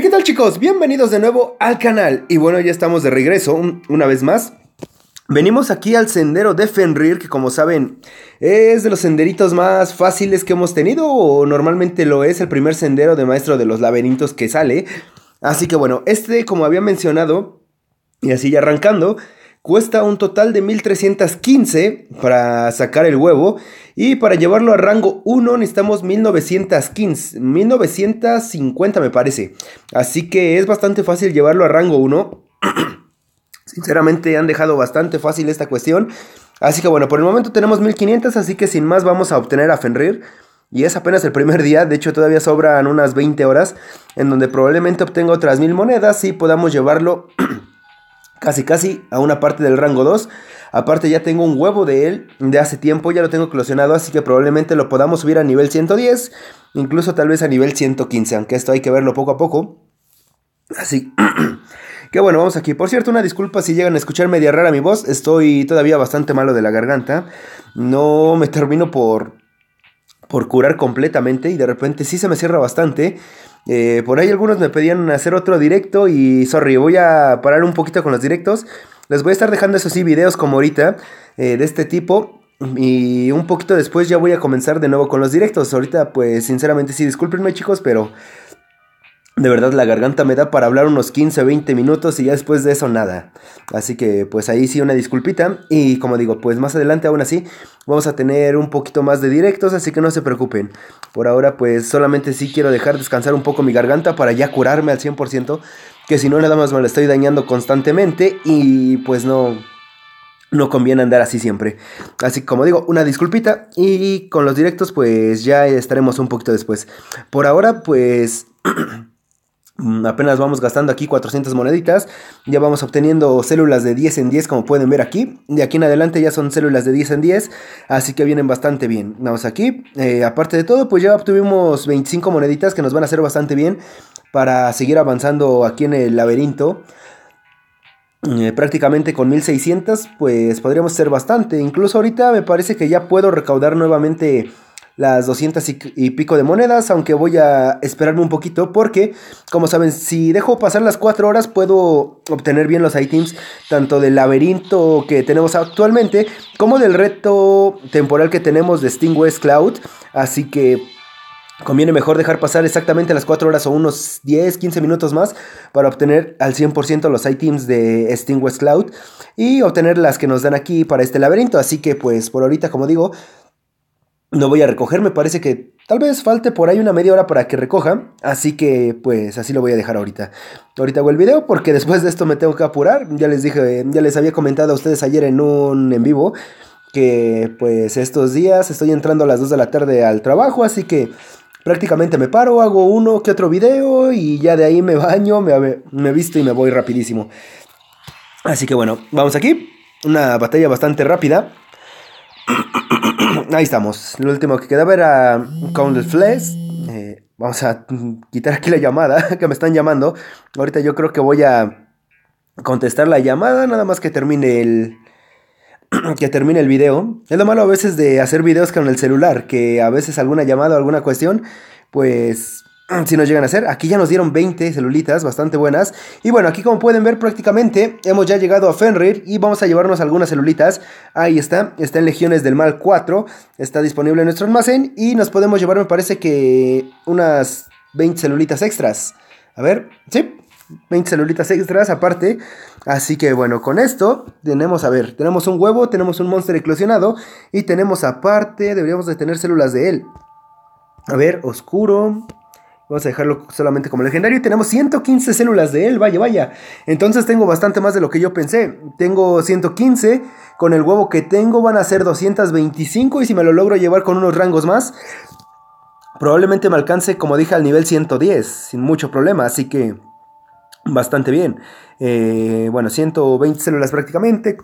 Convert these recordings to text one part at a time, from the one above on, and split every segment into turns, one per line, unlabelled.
¿qué tal chicos? Bienvenidos de nuevo al canal. Y bueno, ya estamos de regreso una vez más. Venimos aquí al sendero de Fenrir, que como saben es de los senderitos más fáciles que hemos tenido, o normalmente lo es el primer sendero de maestro de los laberintos que sale. Así que bueno, este, como había mencionado, y así ya arrancando, Cuesta un total de 1315 para sacar el huevo y para llevarlo a rango 1 necesitamos 1915, 1950 me parece. Así que es bastante fácil llevarlo a rango 1. Sinceramente han dejado bastante fácil esta cuestión. Así que bueno, por el momento tenemos 1500, así que sin más vamos a obtener a Fenrir. Y es apenas el primer día, de hecho todavía sobran unas 20 horas, en donde probablemente obtenga otras 1000 monedas y podamos llevarlo casi casi a una parte del rango 2. Aparte ya tengo un huevo de él de hace tiempo, ya lo tengo eclosionado así que probablemente lo podamos subir a nivel 110, incluso tal vez a nivel 115, aunque esto hay que verlo poco a poco. Así que bueno, vamos aquí. Por cierto, una disculpa si llegan a escuchar media rara mi voz, estoy todavía bastante malo de la garganta. No me termino por por curar completamente y de repente sí se me cierra bastante. Eh, por ahí algunos me pedían hacer otro directo y sorry, voy a parar un poquito con los directos. Les voy a estar dejando eso sí videos como ahorita eh, de este tipo. Y un poquito después ya voy a comenzar de nuevo con los directos. Ahorita pues sinceramente sí, discúlpenme chicos, pero de verdad la garganta me da para hablar unos 15, 20 minutos y ya después de eso nada. Así que pues ahí sí una disculpita y como digo, pues más adelante aún así vamos a tener un poquito más de directos, así que no se preocupen. Por ahora pues solamente sí quiero dejar descansar un poco mi garganta para ya curarme al 100%, que si no nada más me la estoy dañando constantemente y pues no, no conviene andar así siempre. Así que como digo, una disculpita y con los directos pues ya estaremos un poquito después. Por ahora pues... Mm, apenas vamos gastando aquí 400 moneditas, ya vamos obteniendo células de 10 en 10 como pueden ver aquí, de aquí en adelante ya son células de 10 en 10, así que vienen bastante bien, vamos aquí, eh, aparte de todo pues ya obtuvimos 25 moneditas que nos van a hacer bastante bien para seguir avanzando aquí en el laberinto, eh, prácticamente con 1600 pues podríamos ser bastante, incluso ahorita me parece que ya puedo recaudar nuevamente las 200 y pico de monedas, aunque voy a esperarme un poquito porque, como saben, si dejo pasar las 4 horas puedo obtener bien los items tanto del laberinto que tenemos actualmente como del reto temporal que tenemos de Steam West Cloud, así que conviene mejor dejar pasar exactamente las 4 horas o unos 10, 15 minutos más para obtener al 100% los items de Steam West Cloud y obtener las que nos dan aquí para este laberinto, así que pues por ahorita, como digo, no voy a recoger, me parece que tal vez falte por ahí una media hora para que recoja, así que pues así lo voy a dejar ahorita. Ahorita hago el video porque después de esto me tengo que apurar, ya les dije, ya les había comentado a ustedes ayer en un en vivo que pues estos días estoy entrando a las 2 de la tarde al trabajo, así que prácticamente me paro, hago uno que otro video y ya de ahí me baño, me, me visto y me voy rapidísimo. Así que bueno, vamos aquí, una batalla bastante rápida ahí estamos. Lo último que quedaba era a Flesh. Eh, vamos a quitar aquí la llamada que me están llamando. Ahorita yo creo que voy a contestar la llamada, nada más que termine el que termine el video. Es lo malo a veces de hacer videos con el celular, que a veces alguna llamada o alguna cuestión, pues si nos llegan a hacer. Aquí ya nos dieron 20 celulitas bastante buenas. Y bueno, aquí como pueden ver prácticamente hemos ya llegado a Fenrir y vamos a llevarnos algunas celulitas. Ahí está, está en Legiones del Mal 4, está disponible en nuestro almacén y nos podemos llevar me parece que unas 20 celulitas extras. A ver, sí, 20 celulitas extras aparte. Así que bueno, con esto tenemos, a ver, tenemos un huevo, tenemos un monster eclosionado y tenemos aparte, deberíamos de tener células de él. A ver, oscuro, Vamos a dejarlo solamente como legendario. Y tenemos 115 células de él, vaya, vaya. Entonces tengo bastante más de lo que yo pensé. Tengo 115. Con el huevo que tengo van a ser 225. Y si me lo logro llevar con unos rangos más, probablemente me alcance, como dije, al nivel 110. Sin mucho problema. Así que bastante bien. Eh, bueno, 120 células prácticamente.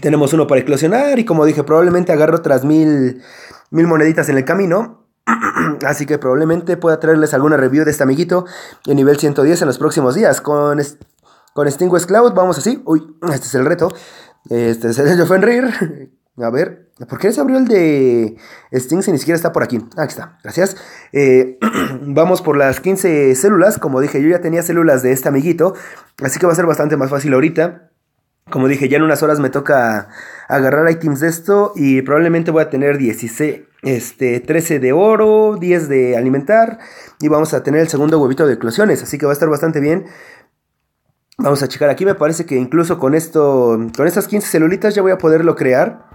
Tenemos uno para eclosionar. Y como dije, probablemente agarro otras mil, mil moneditas en el camino Así que probablemente pueda traerles alguna review de este amiguito en nivel 110 en los próximos días. Con, con West Cloud, vamos así. Uy, este es el reto. Este es el de Fenrir. A ver, ¿por qué se abrió el de Sting si ni siquiera está por aquí? Aquí está, gracias. Eh, vamos por las 15 células. Como dije, yo ya tenía células de este amiguito. Así que va a ser bastante más fácil ahorita. Como dije, ya en unas horas me toca agarrar items de esto y probablemente voy a tener 16, este, 13 de oro, 10 de alimentar y vamos a tener el segundo huevito de eclosiones, así que va a estar bastante bien. Vamos a checar aquí, me parece que incluso con esto, con estas 15 celulitas ya voy a poderlo crear.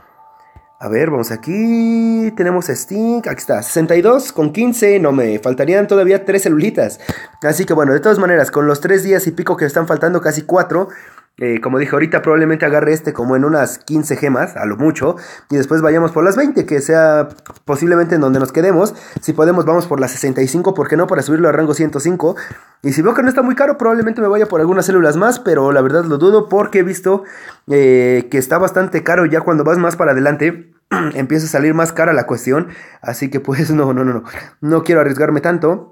A ver, vamos aquí, tenemos Stink, aquí está, 62 con 15, no me faltarían todavía 3 celulitas. Así que bueno, de todas maneras, con los 3 días y pico que están faltando, casi 4, eh, como dije ahorita, probablemente agarre este como en unas 15 gemas, a lo mucho, y después vayamos por las 20, que sea posiblemente en donde nos quedemos. Si podemos, vamos por las 65, ¿por qué no? Para subirlo a rango 105. Y si veo que no está muy caro, probablemente me vaya por algunas células más, pero la verdad lo dudo porque he visto eh, que está bastante caro ya cuando vas más para adelante. empieza a salir más cara la cuestión, así que pues no, no, no, no, no quiero arriesgarme tanto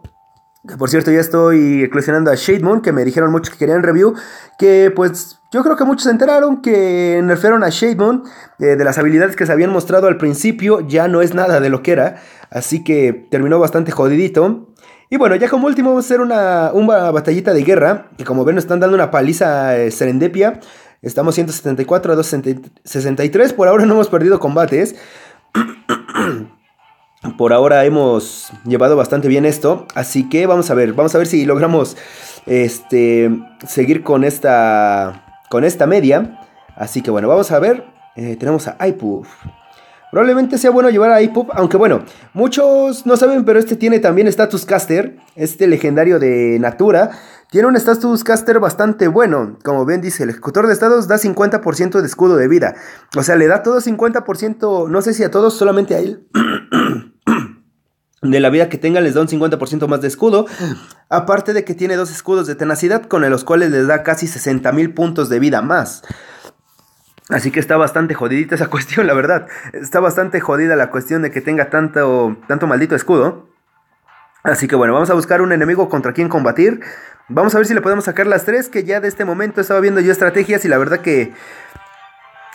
por cierto, ya estoy eclosionando a Shade Moon, que me dijeron muchos que querían review. Que pues yo creo que muchos se enteraron que nerfearon a Shade Moon. Eh, de las habilidades que se habían mostrado al principio, ya no es nada de lo que era. Así que terminó bastante jodidito. Y bueno, ya como último vamos a hacer una, batallita de guerra. Que como ven, nos están dando una paliza eh, Serendepia. Estamos 174 a 263. Por ahora no hemos perdido combates. por ahora hemos llevado bastante bien esto. Así que vamos a ver, vamos a ver si logramos este, seguir con esta, con esta media. Así que bueno, vamos a ver. Eh, tenemos a Ipuff. Probablemente sea bueno llevar a Ipuff, aunque bueno, muchos no saben, pero este tiene también status caster, este legendario de Natura. Tiene un status caster bastante bueno. Como ven dice, el ejecutor de estados da 50% de escudo de vida. O sea, le da todo 50%, no sé si a todos, solamente a él. de la vida que tenga les da un 50% más de escudo. Aparte de que tiene dos escudos de tenacidad con los cuales les da casi 60.000 mil puntos de vida más. Así que está bastante jodidita esa cuestión, la verdad. Está bastante jodida la cuestión de que tenga tanto, tanto maldito escudo. Así que bueno, vamos a buscar un enemigo contra quien combatir. Vamos a ver si le podemos sacar las tres, que ya de este momento estaba viendo yo estrategias y la verdad que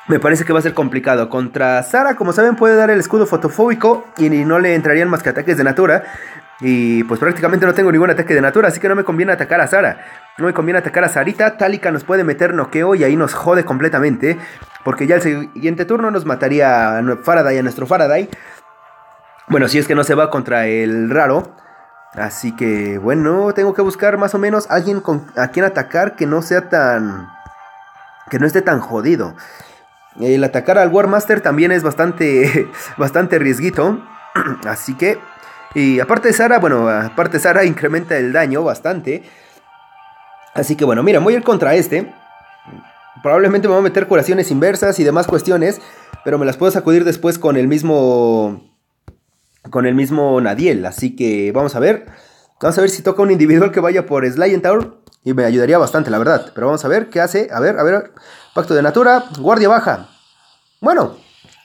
me parece que va a ser complicado. Contra Sara, como saben, puede dar el escudo fotofóbico y no le entrarían más que ataques de natura. Y pues prácticamente no tengo ningún ataque de natura, así que no me conviene atacar a Sara. No me conviene atacar a Sarita. Talika nos puede meter noqueo y ahí nos jode completamente. Porque ya el siguiente turno nos mataría a Faraday, a nuestro Faraday. Bueno, si es que no se va contra el raro. Así que bueno, tengo que buscar más o menos alguien a quien atacar que no sea tan... que no esté tan jodido. El atacar al Warmaster también es bastante, bastante riesguito. Así que... Y aparte Sara, bueno, aparte Sara incrementa el daño bastante. Así que bueno, mira, voy a ir contra este. Probablemente me voy a meter curaciones inversas y demás cuestiones. Pero me las puedo sacudir después con el mismo... Con el mismo Nadiel. Así que vamos a ver. Vamos a ver si toca un individual que vaya por Slayentaur Tower. Y me ayudaría bastante, la verdad. Pero vamos a ver qué hace. A ver, a ver. Pacto de Natura. Guardia baja. Bueno,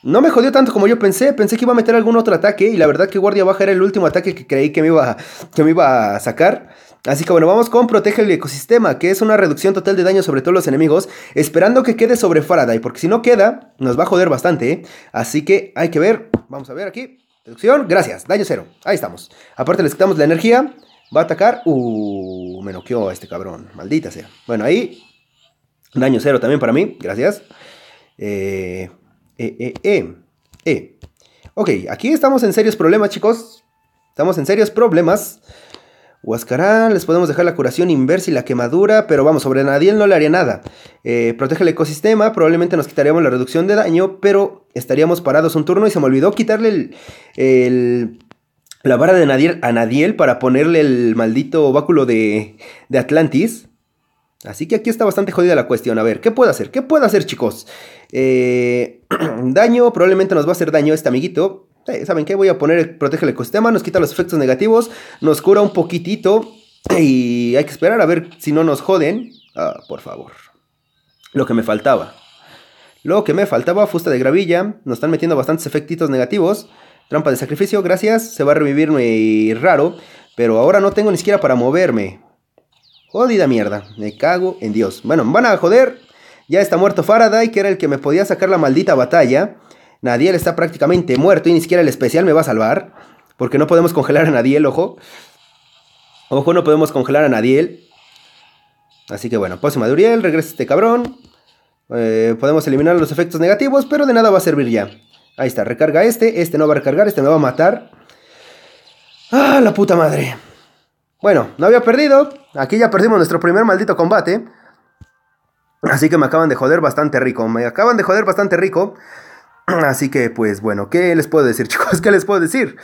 no me jodió tanto como yo pensé. Pensé que iba a meter algún otro ataque. Y la verdad que guardia baja era el último ataque que creí que me iba, que me iba a sacar. Así que bueno, vamos con Protege el Ecosistema, que es una reducción total de daño sobre todos los enemigos, esperando que quede sobre Faraday, porque si no queda, nos va a joder bastante, ¿eh? Así que hay que ver, vamos a ver aquí, reducción, gracias, daño cero, ahí estamos. Aparte les quitamos la energía, va a atacar, uh, me noqueó este cabrón, maldita sea. Bueno, ahí, daño cero también para mí, gracias. Eh, e, e, e, e, Ok, aquí estamos en serios problemas, chicos. Estamos en serios problemas. Huascarán, les podemos dejar la curación inversa y la quemadura, pero vamos, sobre Nadiel no le haría nada. Eh, protege el ecosistema, probablemente nos quitaríamos la reducción de daño, pero estaríamos parados un turno y se me olvidó quitarle la vara de Nadiel a Nadiel para ponerle el maldito báculo de, de Atlantis. Así que aquí está bastante jodida la cuestión. A ver, ¿qué puedo hacer? ¿Qué puedo hacer, chicos? Eh, daño, probablemente nos va a hacer daño este amiguito. ¿Saben qué? Voy a poner el, protege el ecosistema, nos quita los efectos negativos, nos cura un poquitito. Y hay que esperar a ver si no nos joden. Ah, por favor. Lo que me faltaba. Lo que me faltaba, fusta de gravilla. Nos están metiendo bastantes efectitos negativos. Trampa de sacrificio, gracias. Se va a revivir muy raro. Pero ahora no tengo ni siquiera para moverme. Jodida mierda, me cago en Dios. Bueno, van a joder. Ya está muerto Faraday, que era el que me podía sacar la maldita batalla. Nadiel está prácticamente muerto y ni siquiera el especial me va a salvar. Porque no podemos congelar a Nadiel, ojo. Ojo, no podemos congelar a Nadiel. Así que bueno, próxima de Uriel, regresa este cabrón. Eh, podemos eliminar los efectos negativos, pero de nada va a servir ya. Ahí está, recarga este, este no va a recargar, este me va a matar. ¡Ah, la puta madre! Bueno, no había perdido. Aquí ya perdimos nuestro primer maldito combate. Así que me acaban de joder bastante rico. Me acaban de joder bastante rico. Así que, pues bueno, ¿qué les puedo decir, chicos? ¿Qué les puedo decir?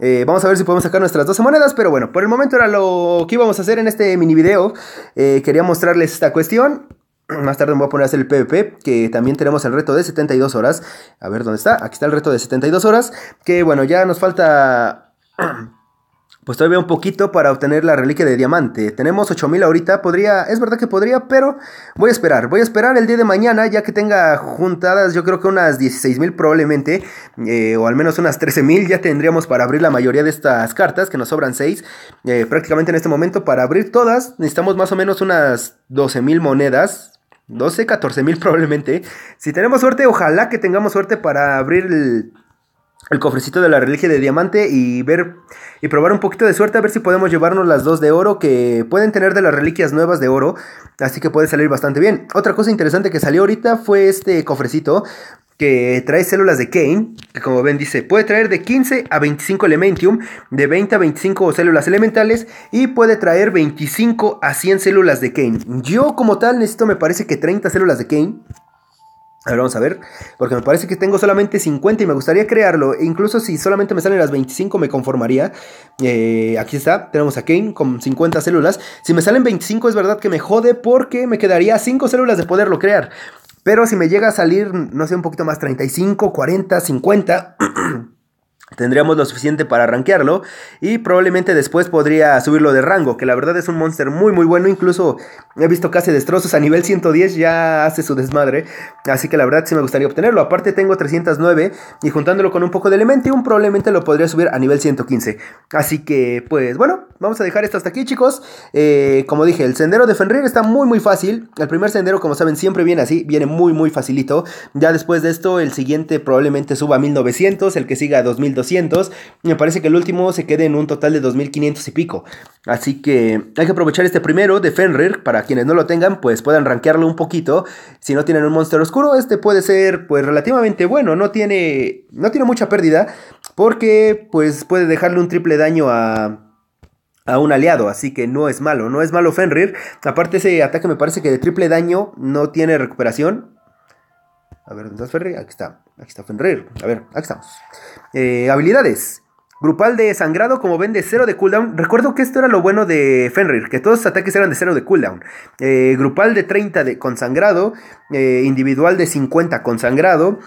Eh, vamos a ver si podemos sacar nuestras 12 monedas, pero bueno, por el momento era lo que íbamos a hacer en este mini video. Eh, quería mostrarles esta cuestión. Más tarde me voy a poner a hacer el PvP, que también tenemos el reto de 72 horas. A ver dónde está. Aquí está el reto de 72 horas. Que bueno, ya nos falta pues todavía un poquito para obtener la reliquia de diamante. Tenemos 8000 ahorita, podría, es verdad que podría, pero voy a esperar, voy a esperar el día de mañana ya que tenga juntadas yo creo que unas 16000 probablemente, eh, o al menos unas 13000 ya tendríamos para abrir la mayoría de estas cartas, que nos sobran 6, eh, prácticamente en este momento para abrir todas necesitamos más o menos unas 12000 monedas, 12, 14.000 probablemente. Si tenemos suerte, ojalá que tengamos suerte para abrir el, el cofrecito de la reliquia de diamante y ver y probar un poquito de suerte a ver si podemos llevarnos las dos de oro que pueden tener de las reliquias nuevas de oro, así que puede salir bastante bien. Otra cosa interesante que salió ahorita fue este cofrecito que trae células de Kane, que como ven dice, puede traer de 15 a 25 elementium, de 20 a 25 células elementales y puede traer 25 a 100 células de Kane. Yo como tal necesito me parece que 30 células de Kane a ver, vamos a ver, porque me parece que tengo solamente 50 y me gustaría crearlo. E incluso si solamente me salen las 25 me conformaría. Eh, aquí está, tenemos a Kane con 50 células. Si me salen 25 es verdad que me jode porque me quedaría 5 células de poderlo crear. Pero si me llega a salir, no sé, un poquito más, 35, 40, 50... tendríamos lo suficiente para rankearlo y probablemente después podría subirlo de rango, que la verdad es un monster muy muy bueno, incluso He visto casi destrozos. A nivel 110 ya hace su desmadre. Así que la verdad sí me gustaría obtenerlo. Aparte tengo 309 y juntándolo con un poco de Elementium probablemente lo podría subir a nivel 115. Así que pues bueno, vamos a dejar esto hasta aquí chicos. Eh, como dije, el sendero de Fenrir está muy muy fácil. El primer sendero como saben siempre viene así. Viene muy muy facilito. Ya después de esto el siguiente probablemente suba a 1900. El que siga a 2200. Me parece que el último se quede en un total de 2500 y pico. Así que hay que aprovechar este primero de Fenrir para quienes no lo tengan, pues puedan rankearlo un poquito. Si no tienen un monster oscuro, este puede ser pues relativamente bueno, no tiene, no tiene mucha pérdida, porque pues puede dejarle un triple daño a a un aliado, así que no es malo, no es malo Fenrir. Aparte ese ataque me parece que de triple daño no tiene recuperación. A ver, ¿dónde está Fenrir? Aquí está, aquí está Fenrir. A ver, aquí estamos. Eh, habilidades. Grupal de sangrado, como ven, de 0 de cooldown. Recuerdo que esto era lo bueno de Fenrir, que todos sus ataques eran de cero de cooldown. Eh, grupal de 30 de, eh, con sangrado, individual de 50 con sangrado,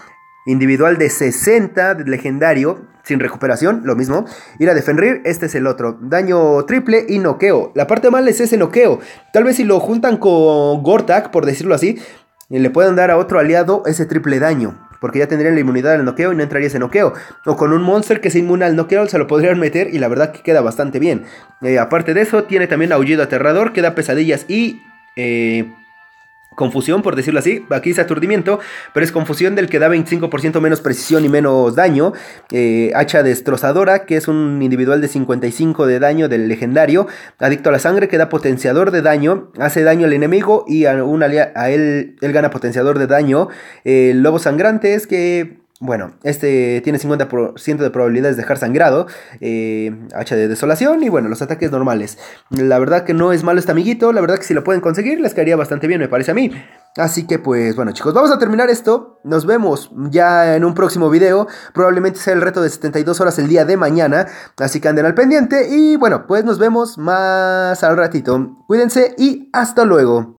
individual de 60 de legendario, sin recuperación, lo mismo. Y la de Fenrir, este es el otro. Daño triple y noqueo. La parte mala es ese noqueo. Tal vez si lo juntan con Gortak, por decirlo así, le puedan dar a otro aliado ese triple daño porque ya tendrían la inmunidad al noqueo y no entraría ese noqueo. O con un monster que sea inmune al noqueo se lo podrían meter y la verdad que queda bastante bien. Eh, aparte de eso, tiene también aullido aterrador que da pesadillas y... Eh, confusión, por decirlo así. Aquí es aturdimiento, pero es confusión del que da 25% menos precisión y menos daño. Eh, hacha destrozadora, que es un individual de 55 de daño del legendario. Adicto a la sangre, que da potenciador de daño. Hace daño al enemigo y a, un a él, él gana potenciador de daño. Eh, lobo sangrante es que bueno, este tiene 50% de probabilidades de dejar sangrado, eh, hacha de desolación y bueno, los ataques normales. La verdad que no es malo este amiguito, la verdad que si lo pueden conseguir les caería bastante bien, me parece a mí. Así que pues bueno chicos, vamos a terminar esto, nos vemos ya en un próximo video, probablemente sea el reto de 72 horas el día de mañana, así que anden al pendiente y bueno, pues nos vemos más al ratito. Cuídense y hasta luego.